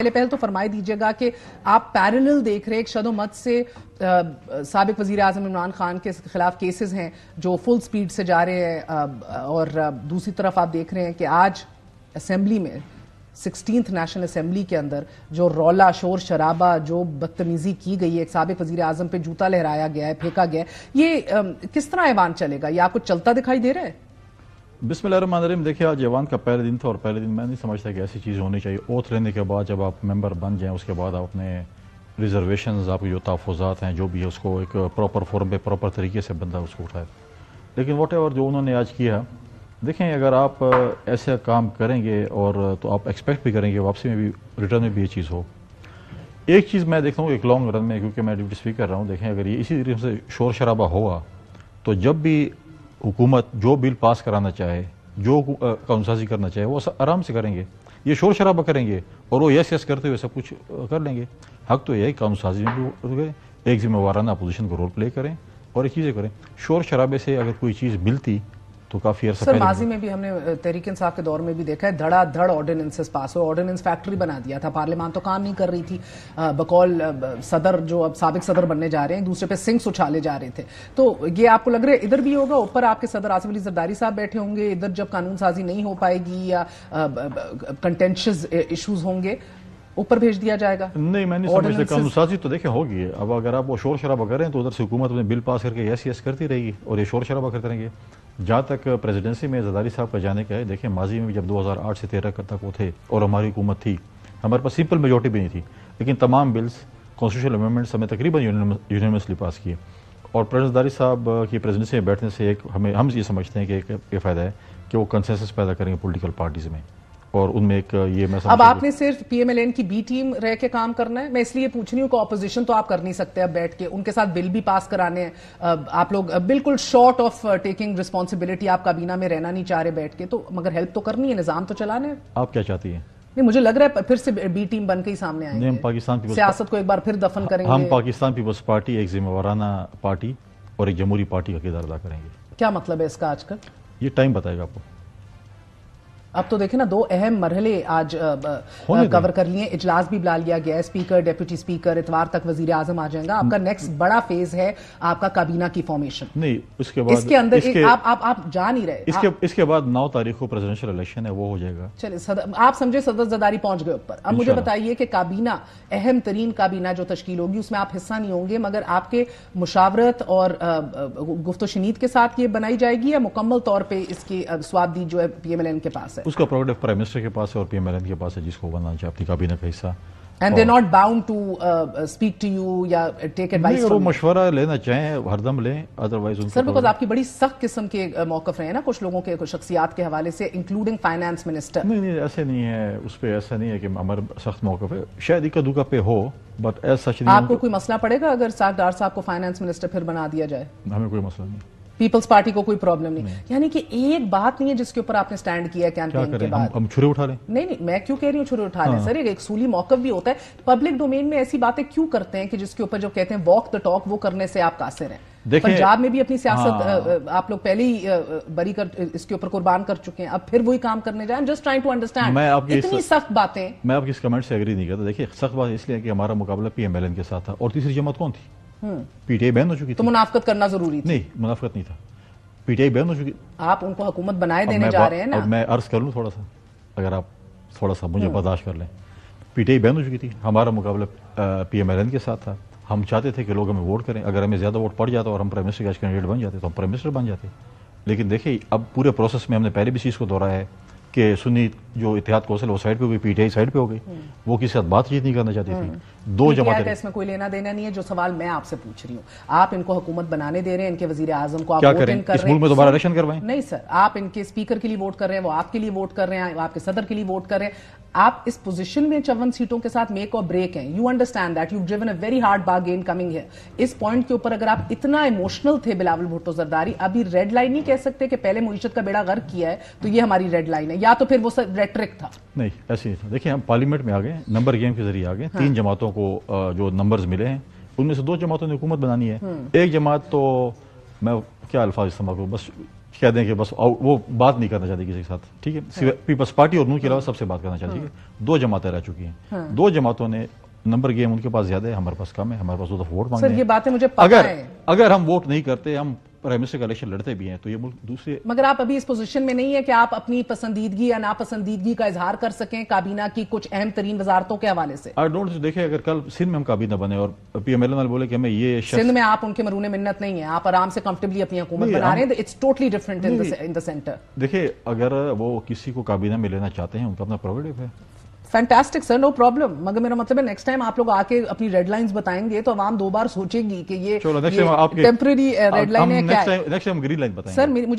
पहले पहल तो फरमाई दीजिएगा कि आप पैरेलल देख रहे एक शदोमत से सबक वजीर अजम इमरान खान के खिलाफ केसेस हैं जो फुल स्पीड से जा रहे हैं और दूसरी तरफ आप देख रहे हैं कि आज असम्बली में सिक्सटीन नेशनल असम्बली के अंदर जो रौला शोर शराबा जो बदतमीजी की गई है सबक वजीर अजम पे जूता लहराया गया है फेंका गया है ये किस तरह ऐवान चलेगा ये आपको चलता दिखाई दे रहा है बिसमीम देखिए आज जवान का पहले दिन था और पहले दिन मैं नहीं समझता कि ऐसी चीज़ होनी चाहिए ओथ लेने के बाद जब आप मेंबर बन जाएं उसके बाद आप अपने रिजर्वेशन आपके जो तहफ़ात हैं जो भी है उसको एक प्रॉपर फॉर्म पे प्रॉपर तरीके से बंदा उसको उठाए लेकिन वट जो उन्होंने आज किया देखें अगर आप ऐसा काम करेंगे और तो आप एक्सपेक्ट भी करेंगे वापसी में भी रिटर्न में भी ये चीज़ हो एक चीज़ मैं देखता हूँ एक लॉन्ग रन में क्योंकि मैं डिप्टी स्पीकर रहा हूँ देखें अगर ये इसी तरीके से शोर शराबा हुआ तो जब भी हुकूमत जो बिल पास कराना चाहे जो साजी करना चाहे वो आराम से करेंगे ये शोर शराबा करेंगे और वो यस यस करते हुए सब कुछ कर लेंगे हक तो यही साजी में भी एक जिम्मेवाराना अपोजिशन को रोल प्ले करें और एक चीज़ें करें शोर शराबे से अगर कोई चीज़ मिलती तो काफी अरसा सर माजी में भी हमने तहरीक इंसाफ के दौर में भी देखा है धड़ाधड़ ऑर्डिनेंसेस पास हो ऑर्डिनेंस फैक्ट्री बना दिया था पार्लियामान तो काम नहीं कर रही थी बकौल सदर जो अब सबक सदर बनने जा रहे हैं दूसरे पे सिंह उछाले जा रहे थे तो ये आपको लग रहा है इधर भी होगा ऊपर आपके सदर आसिफ अली जरदारी साहब बैठे होंगे इधर जब कानून साजी नहीं हो पाएगी या कंटेंशियस इशूज होंगे ऊपर भेज दिया जाएगा नहीं मैंने समझते कानून साजी तो देखे होगी अब अगर आप वो शोर शराबा करें तो उधर से हुकूमत में बिल पास करके यस एस करती रहेगी और ये शोर शराबा करते रहेंगे जहाँ तक प्रेसिडेंसी में जदारी साहब का जाने का है देखें माजी में जब 2008 से 13 तक वो थे और हमारी हुकूमत थी हमारे पास सिंपल मेजोरिटी भी नहीं थी लेकिन तमाम बिल्स कॉन्स्टिट्यूशन अमेंडमेंट्स हमें तकरीबन यूनिवर्सली पास किए और प्रेजदारी साहब की प्रेजिडेंसी में बैठने से एक हमें हम ये समझते हैं कि एक ये फ़ायदा है कि वो कंसेंसस पैदा करेंगे पोलिटिकल पार्टीज़ में और उनमें एक ये मैं अब आपने सिर्फ पीएमएलएन की बी टीम रह के काम करना है मैं इसलिए पूछ रही हूँ कि ऑपोजिशन तो आप कर नहीं सकते अब बैठ के उनके साथ बिल भी पास कराने हैं आप लोग बिल्कुल शॉर्ट ऑफ टेकिंग रिस्पॉन्सिबिलिटी आप काबीना में रहना नहीं चाह रहे बैठ के तो मगर हेल्प तो करनी है निजाम तो चलाना है आप क्या चाहती है नहीं मुझे लग रहा है फिर से बी टीम बन के ही सामने आएंगे हम पाकिस्तान सियासत को एक बार फिर दफन करेंगे हम पाकिस्तान पीपल्स पार्टी एक जिम्मेवाराना पार्टी और एक जमहूरी पार्टी का किरदार अदा करेंगे क्या मतलब है इसका आजकल ये टाइम बताएगा आपको अब तो देखे ना दो अहम मरहले आज कवर कर लिए इजलास भी बुला लिया गया है स्पीकर डेप्यूटी स्पीकर इतवार तक वजीर आजम आ जाएगा आपका नेक्स्ट बड़ा फेज है आपका काबीना की फॉर्मेशन नहीं उसके बाद इसके अंदर इसके, आप, आप, आप जा नहीं रहे इसके, आ, इसके बाद नौ तारीख को प्रेसिडेंशियल इलेक्शन है वो हो जाएगा चलिए आप समझे सदर जदारी पहुंच गए ऊपर अब मुझे बताइए कि काबीना अहम तरीन काबीना जो तश्कील होगी उसमें आप हिस्सा नहीं होंगे मगर आपके मुशावरत और गुफ्त शनीद के साथ ये बनाई जाएगी या मुकम्मल तौर पर इसकी स्वादी जो है पीएमएलएन के पास है उसका प्रोडक्ट प्राइम मिनिस्टर के पास है और पीएम के पास है जिसको बनाना चाहिए आपकी काबीना का हिस्सा and they not bound to speak to you या टेक एडवाइस वो मशवरा लेना चाहें हरदम लें अदरवाइज सर बिकॉज आपकी बड़ी सख्त किस्म के uh, मौकफ रहे हैं ना कुछ लोगों के कुछ शख्सियात के हवाले से इंक्लूडिंग फाइनेंस मिनिस्टर नहीं नहीं ऐसे नहीं है उस पर ऐसा नहीं है कि अमर सख्त मौकफ है शायद इक्का दुका पे हो बट ऐसा आपको तो कोई मसला पड़ेगा अगर साहब डार साहब को फाइनेंस मिनिस्टर फिर बना दिया जाए हमें कोई मसला नहीं पीपल्स पार्टी को कोई प्रॉब्लम नहीं, नहीं। यानी कि एक बात नहीं है जिसके ऊपर आपने स्टैंड किया कैंपेन के बाद हम, छुरे उठा रहे नहीं नहीं मैं क्यों कह रही हूँ छुरे उठा रहे हाँ। सर एक सूली मौकफ भी होता है पब्लिक तो डोमेन में ऐसी बातें क्यों करते हैं कि जिसके ऊपर जो कहते हैं वॉक द टॉक वो करने से आप कासिर हैं पंजाब में भी अपनी सियासत हाँ। आप लोग पहले ही बरी कर इसके ऊपर कुर्बान कर चुके हैं अब फिर वही काम करने जाए जस्ट ट्राइंग टू अंडरस्टैंड मैं आपकी इतनी सख्त बातें मैं आपकी इस कमेंट से एग्री नहीं करता देखिए सख्त बात इसलिए कि हमारा मुकाबला पीएमएलएन के साथ था और तीसरी जमात कौन थी हम्म। पीटीआई बैन हो चुकी तो मुनाफत करना जरूरी नहीं मुनाफत नहीं था पीटीआई बैन हो चुकी आप उनको हुकूमत बनाए देने जा रहे हैं ना मैं अर्ज कर लूँ थोड़ा सा अगर आप थोड़ा सा मुझे हम्म। बर्दाश्त कर लें पीटीआई बैन हो चुकी थी हमारा मुकाबला पीएमएलएन के साथ था हम चाहते थे कि लोग हमें वोट करें अगर हमें ज़्यादा वोट पड़ जाता और हम प्राइम मिनिस्टर कैंडिडेट बन जाते तो हम प्राइम मिनिस्टर बन जाते लेकिन देखिए अब पूरे प्रोसेस में हमने पहले भी चीज़ को दोहराया है कि सुनी जो इतिहाद कौशल वो साइड पे हो गई पीटीआई साइड पे हो गई हम्म। वो किसी साथ बातचीत नहीं करना चाहती थी हम्म। दो जमात इसमें कोई लेना देना नहीं है जो सवाल मैं आपसे पूछ रही हूँ आप इनको हुकूमत बनाने दे रहे हैं इनके वजीर आजम को आप वोटिंग कर रहे हैं दोबारा इलेक्शन करवाएं नहीं सर आप इनके स्पीकर के लिए वोट कर रहे हैं वो आपके लिए वोट कर रहे हैं आपके सदर के लिए वोट कर रहे हैं आप इस पोजीशन में चौवन सीटों के साथ मेक और ब्रेक हैं you understand that you driven a very hard bargain coming है इस पॉइंट के ऊपर अगर आप इतना इमोशनल थे बिलावल भुट्टो जरदारी अभी रेड लाइन नहीं कह सकते कि पहले मीशत का बेड़ा गर्क किया है तो ये हमारी रेड लाइन है या तो फिर वो सब रेटरिक था नहीं ऐसे नहीं था देखिए हम पार्लियामेंट में आ गए नंबर गेम के जरिए आ गए हाँ। तीन जमातों को जो नंबर मिले हैं उनमें से दो जमातों ने हुकूमत बनानी है हम्म। एक जमात तो मैं क्या अल्फाज इस्तेमाल करूँ बस कह दें कि बस वो बात नहीं करना चाहती किसी के साथ ठीक है पीपल्स हाँ। पार्टी और नू के हाँ। अलावा सबसे बात करना चाहती है हाँ। दो जमातें रह चुकी हैं दो जमातों ने नंबर गेम उनके पास ज्यादा है हमारे पास कम है हमारे पास वो तो वोट मांगे ये बातें मुझे अगर अगर हम वोट नहीं करते हम प्राइम मिनिस्टर का इलेक्शन लड़ते भी हैं तो ये मुल्क दूसरे मगर आप अभी इस पोजीशन में नहीं है कि आप अपनी पसंदीदगी या नापसंदीदगी का इजहार कर सकें काबीना की कुछ अहम तरीन वजारतों के हवाले से आई डोंट देखे अगर कल सिंध में हम काबीना बने और पी एम एल बोले कि हमें ये सिंध में आप उनके मरूने मिन्नत नहीं है आप आराम से कंफर्टेबली अपनी हुकूमत बना रहे हैं it's totally different in the centre देखिए अगर वो किसी को काबीना में लेना चाहते हैं उनका अपना प्रोवेटिव है फैंटास्टिक सर नो प्रॉब्लम मगर मेरा मतलब है नेक्स्ट टाइम आप लोग आके अपनी रेड लाइन बताएंगे तो आवाम दो बार सोचेगी कि ये टेम्प्रेरी रेड लाइन है क्या next time green line sir मुझे